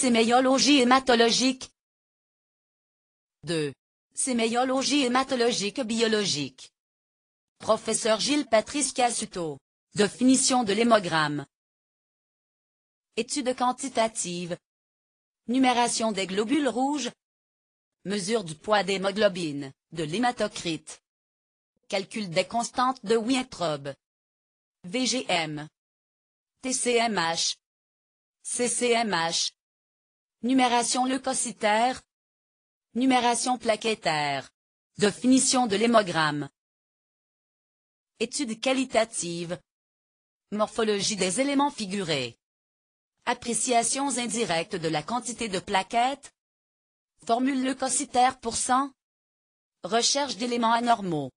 Séméologie hématologique. 2. Séméologie hématologique biologique. Professeur Gilles Patrice Casuto. Définition de l'hémogramme. Étude quantitative. Numération des globules rouges. Mesure du poids d'hémoglobine, de l'hématocrite. Calcul des constantes de Weintraub. VGM. TCMH. CCMH. Numération leucocytaire. Numération plaquettaire. Définition de l'hémogramme. Étude qualitative. Morphologie des éléments figurés. Appréciations indirectes de la quantité de plaquettes. Formule leucocytaire pour cent. Recherche d'éléments anormaux.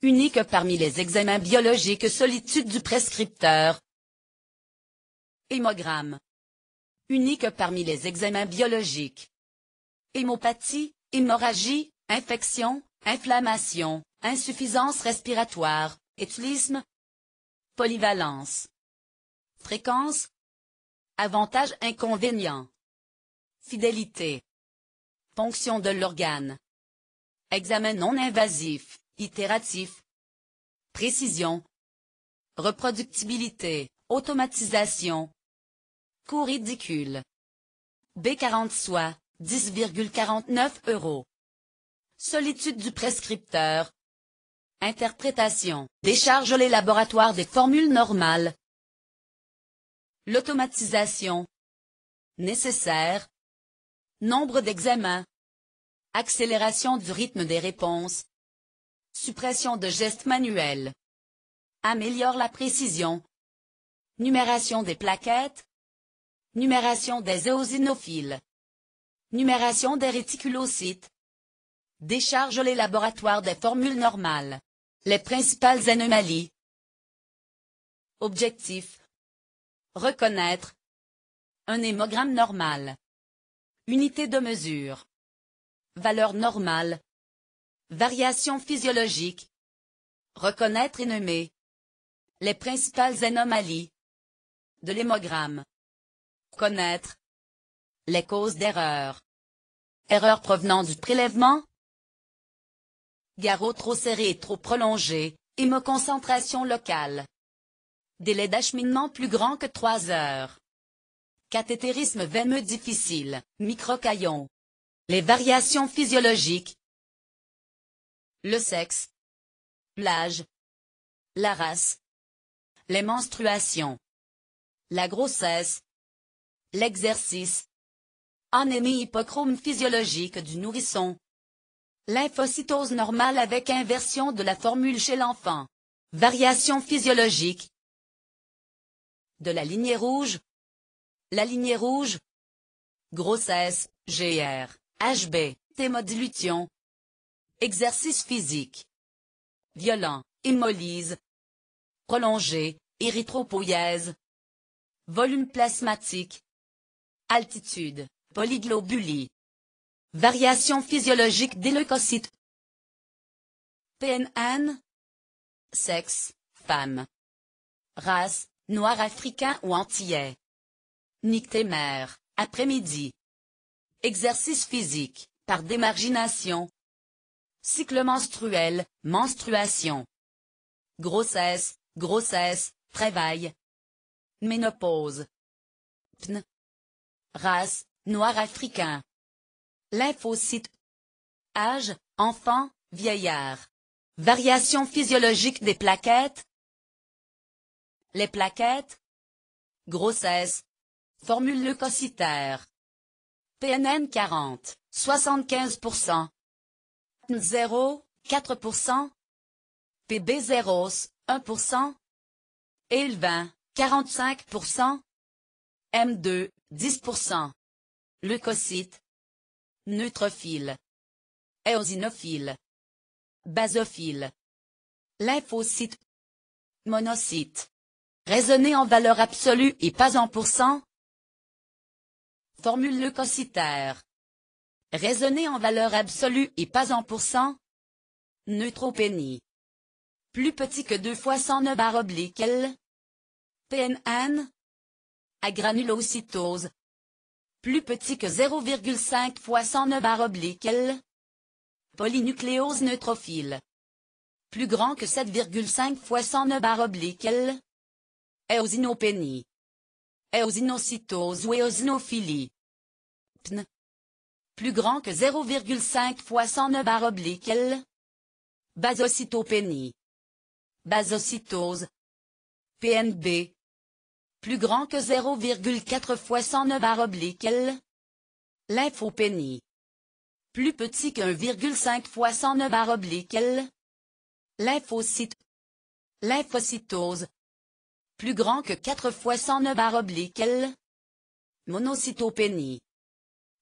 Unique parmi les examens biologiques solitude du prescripteur. Hémogramme unique parmi les examens biologiques. Hémopathie, hémorragie, infection, inflammation, insuffisance respiratoire, étulisme, polyvalence. Fréquence, avantage inconvénient, Fidélité. Fonction de l'organe. Examen non invasif, itératif. Précision. Reproductibilité, automatisation, ridicule. B40 soit 10,49 euros. Solitude du prescripteur. Interprétation. Décharge les laboratoires des formules normales. L'automatisation. Nécessaire. Nombre d'examens. Accélération du rythme des réponses. Suppression de gestes manuels. Améliore la précision. Numération des plaquettes. Numération des éosinophiles. Numération des réticulocytes. Décharge les laboratoires des formules normales. Les principales anomalies. Objectif. Reconnaître. Un hémogramme normal. Unité de mesure. Valeur normale. Variation physiologique. Reconnaître et nommer. Les principales anomalies. De l'hémogramme. Connaître. Les causes d'erreur. Erreur provenant du prélèvement. Garrot trop serré et trop prolongé, hémoconcentration locale. Délai d'acheminement plus grand que 3 heures. Cathétérisme veineux difficile, microcaillon. Les variations physiologiques. Le sexe. L'âge. La race. Les menstruations. La grossesse. L'exercice. Anémie hypochrome physiologique du nourrisson. Lymphocytose normale avec inversion de la formule chez l'enfant. Variation physiologique. De la lignée rouge. La lignée rouge. Grossesse, GR, HB, thémodilution. Exercice physique. Violent, hémolyse. Prolongé, érythropoïèse. Volume plasmatique altitude, polyglobulie. Variation physiologique des leucocytes. PNN. Sexe, femme. Race, noir africain ou antillais. Nictémère, après-midi. Exercice physique, par démargination. Cycle menstruel, menstruation. Grossesse, grossesse, travail. Ménopause. PN, Race, noir africain. Lymphocyte. Âge, enfant, vieillard. Variation physiologique des plaquettes. Les plaquettes. Grossesse. Formule leucocytaire. PNN 40, 75%. 0, 4%. PB 0, 1%. EL 20, 45%. M2, 10%. Leucocyte. Neutrophile. Éosinophile. Basophile. lymphocytes, Monocyte. Raisonner en valeur absolue et pas en pourcent. Formule leucocytaire. Raisonner en valeur absolue et pas en pourcent. Neutropénie. Plus petit que 2 fois 109 barre oblique L. PNN, a granulocytose. Plus petit que 0,5 fois 109 barre oblique L. Polynucléose neutrophile. Plus grand que 7,5 fois 109 barre oblique L. Éosinopénie. Éosinocytose ou eosinophilie, PN. Plus grand que 0,5 fois 109 barre L. Basocytopénie. Basocytose. PNB plus grand que 0,4 fois 109 barre L. L'infopénie. Plus petit que 1,5 fois 109 barre L. Lymphocyte. Lymphocytose. Plus grand que 4 fois 109 barre L. Monocytopénie.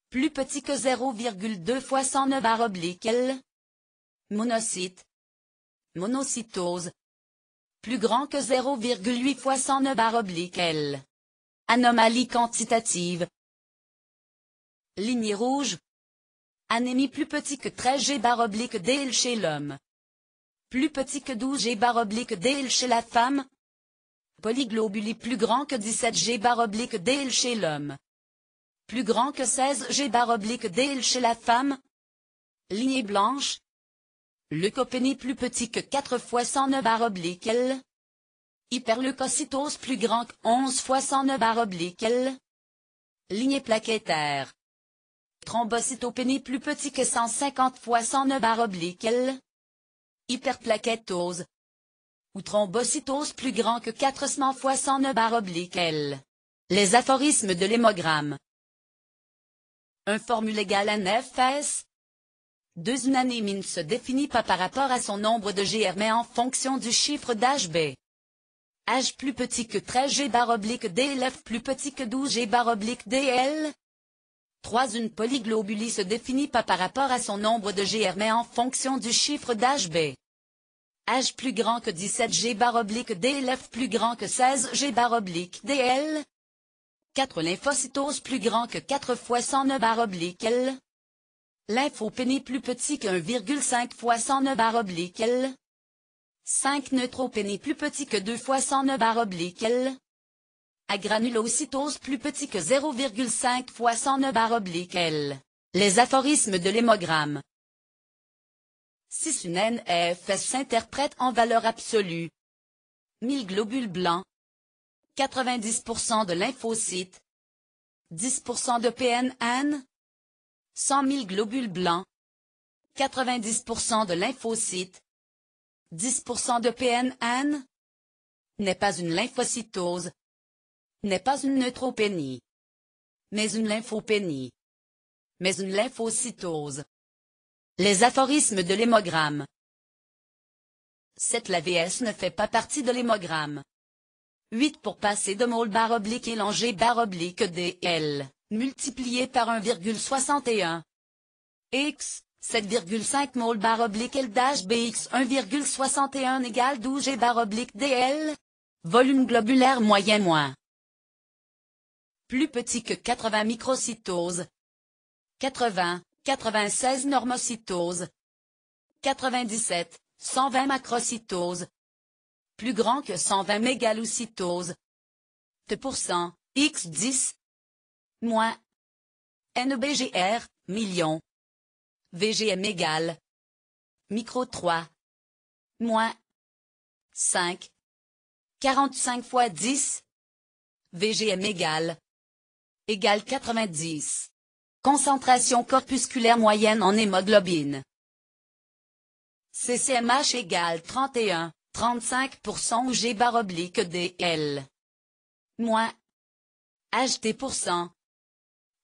Plus petit que 0,2 fois 109 barre L. Monocyte. Monocytose plus grand que 0,8 fois 109 barre oblique L. Anomalie quantitative. Ligne rouge. Anémie plus petit que 13 G barre oblique DL chez l'homme. Plus petit que 12 G barre oblique DL chez la femme. Polyglobulie plus grand que 17 G barre oblique DL chez l'homme. Plus grand que 16 G barre oblique DL chez la femme. Lignée blanche. Leucopénie plus petit que 4 fois 109 bar oblique Hyperleucocytose plus grand que 11 fois 109 bar oblique Lignée plaquettaire. Thrombocytopénie plus petit que 150 fois 109 bar oblique Hyperplaquettose. Ou thrombocytose plus grand que 400 fois 109 barre oblique Les aphorismes de l'hémogramme. Un formule égale à 9S, 2. anémine ne se définit pas par rapport à son nombre de GR mais en fonction du chiffre d'âge B. Âge plus petit que 13 G bar oblique DLF plus petit que 12 G bar oblique DL. 3. Une polyglobulie se définit pas par rapport à son nombre de GR mais en fonction du chiffre d'âge B. Âge plus grand que 17 G bar oblique DLF plus grand que 16 G bar oblique DL. 4. Lymphocytose plus grand que 4 fois 109 bar oblique L. L'infopénie plus petit que 1,5 fois 109 barre oblique 5 neutropéné plus petit que 2 fois 109 barre oblique L. granulocytose plus petit que 0,5 fois 109 barre oblique Les aphorismes de l'hémogramme. 6 une NFS s'interprète en valeur absolue. 1000 globules blancs. 90% de lymphocytes. 10% de PNN. 100 000 globules blancs, 90% de lymphocytes, 10% de PNN, n'est pas une lymphocytose, n'est pas une neutropénie, mais une lymphopénie, mais une lymphocytose. Les aphorismes de l'hémogramme. La VS ne fait pas partie de l'hémogramme. 8 pour passer de mol barre oblique et langer barre oblique DL multiplié par 1,61. X, 7,5 mol baroblique oblique L dash BX 1,61 égale 12 G baroblique oblique DL. Volume globulaire moyen moins. Plus petit que 80 microcytoses. 80, 96 normocytoses. 97, 120 macrocytoses. Plus grand que 120 mégalocytoses. 2%, X10, Moins. NBGR, million. VGM égale. Micro 3. Moins. 5. 45 fois 10. VGM égale. Égale 90. Concentration corpusculaire moyenne en hémoglobine. CCMH égale 31, 35% ou G bar oblique DL. Moins. HT%,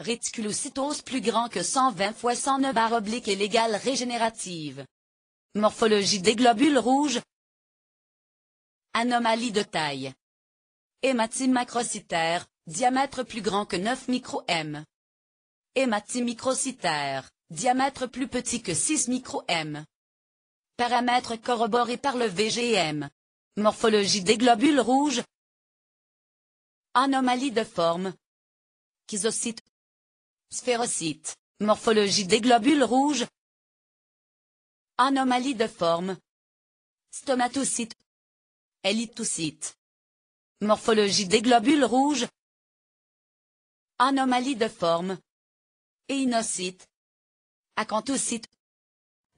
Réticulocytose plus grand que 120 fois 109 barre oblique et légale régénérative. Morphologie des globules rouges. Anomalie de taille. Hématie macrocytaire, diamètre plus grand que 9 micro-m. microcytaire, diamètre plus petit que 6 micro-m. Paramètres corroborés par le VGM. Morphologie des globules rouges. Anomalie de forme. Sphérocyte. Morphologie des globules rouges. Anomalie de forme. Stomatocyte. Elliptocyte. Morphologie des globules rouges. Anomalie de forme. Éinocyte. Acanthocyte.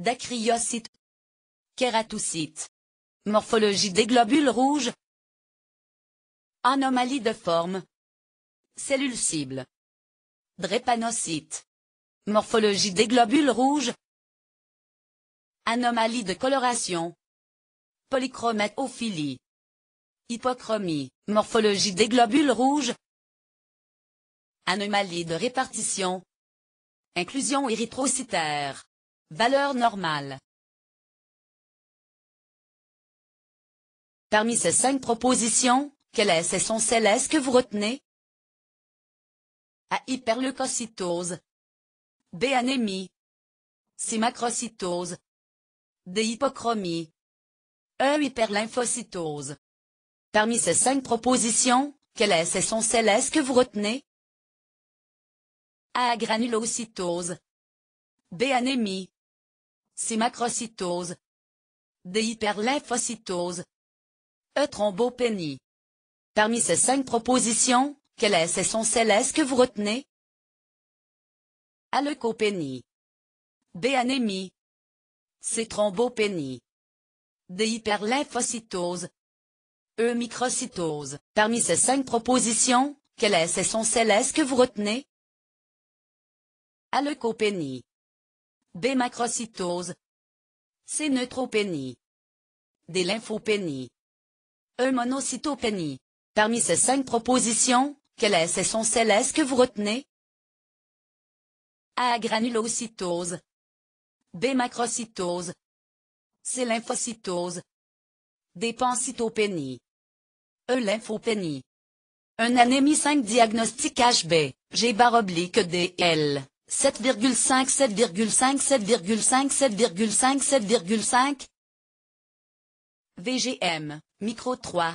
Dacryocyte. Kératocyte. Morphologie des globules rouges. Anomalie de forme. cellules cibles, Drépanocyte. Morphologie des globules rouges. Anomalie de coloration. Polychromatophilie. Hypochromie. Morphologie des globules rouges. Anomalie de répartition. Inclusion érythrocytaire. Valeur normale. Parmi ces cinq propositions, quelle est et son que vous retenez a. Hyperleucocytose. B. Anémie. C. Macrocytose. D. Hypochromie. E. Hyperlymphocytose. Parmi ces cinq propositions, quelle est sont celles que vous retenez A. Granulocytose. B. Anémie. C. Macrocytose. D. Hyperlymphocytose. E. Thrombopénie. Parmi ces cinq propositions, quelle est ce son que vous retenez B. Anémie. C. thrombopénie. D. hyperlymphocytose, E-microcytose. Parmi ces cinq propositions, quelle est ce est que vous retenez Leucopénie. B-macrocytose. C-neutropénie. D. Lymphopénie. E-monocytopénie. Parmi ces cinq propositions, quelle est saison est-ce que vous retenez A. Granulocytose. B. Macrocytose. C. Lymphocytose. D. Pancytopénie. E. Lymphopénie. Un anémie 5 diagnostic HB, G bar oblique DL. 7,5 7,5 7,5 7,5 7,5 VGM, micro 3,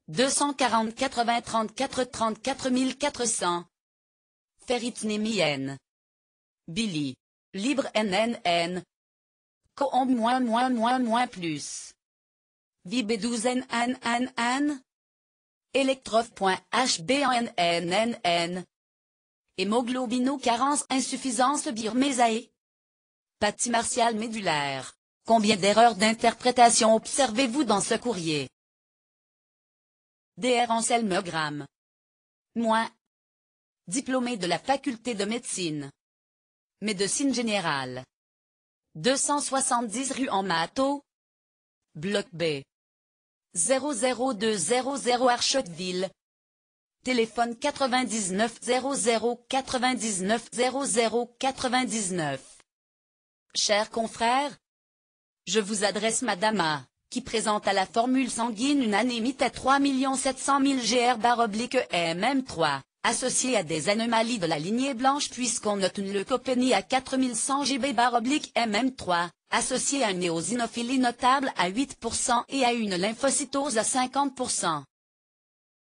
240 80 34 34 400. N. Billy. Libre NNN. co moins moins moins moins plus. n n n Hémoglobino-carence insuffisance birmésae. pati martiale médulaire. Combien d'erreurs d'interprétation observez-vous dans ce courrier Dr Anselme Gram, Moins. Diplômé de la faculté de médecine. Médecine générale. 270 rue en Mato. Bloc B. 00200 Archotteville. Téléphone 99 00 99 00 99. Chers confrères, je vous adresse Madame A qui présente à la formule sanguine une anémite à 3 700 000 GR-MM3, associée à des anomalies de la lignée blanche puisqu'on note une leucopénie à 4100 GB-MM3, baroblique associée à une néosinophilie notable à 8% et à une lymphocytose à 50%.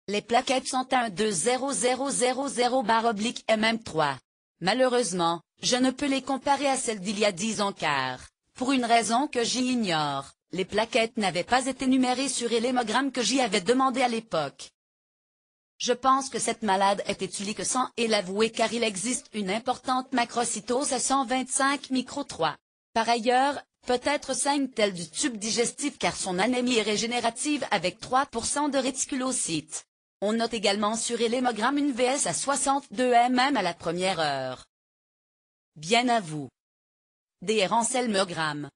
Les plaquettes sont à 1 2 0 mm 3 Malheureusement, je ne peux les comparer à celles d'il y a 10 ans car, pour une raison que j'ignore, les plaquettes n'avaient pas été numérées sur l'hémogramme que j'y avais demandé à l'époque. Je pense que cette malade est étulique sans et l'avouer car il existe une importante macrocytose à 125 micro 3. Par ailleurs, peut-être saigne-t-elle du tube digestif car son anémie est régénérative avec 3% de réticulocytes. On note également sur l'hémogramme une VS à 62 mm à la première heure. Bien à vous. En Anselme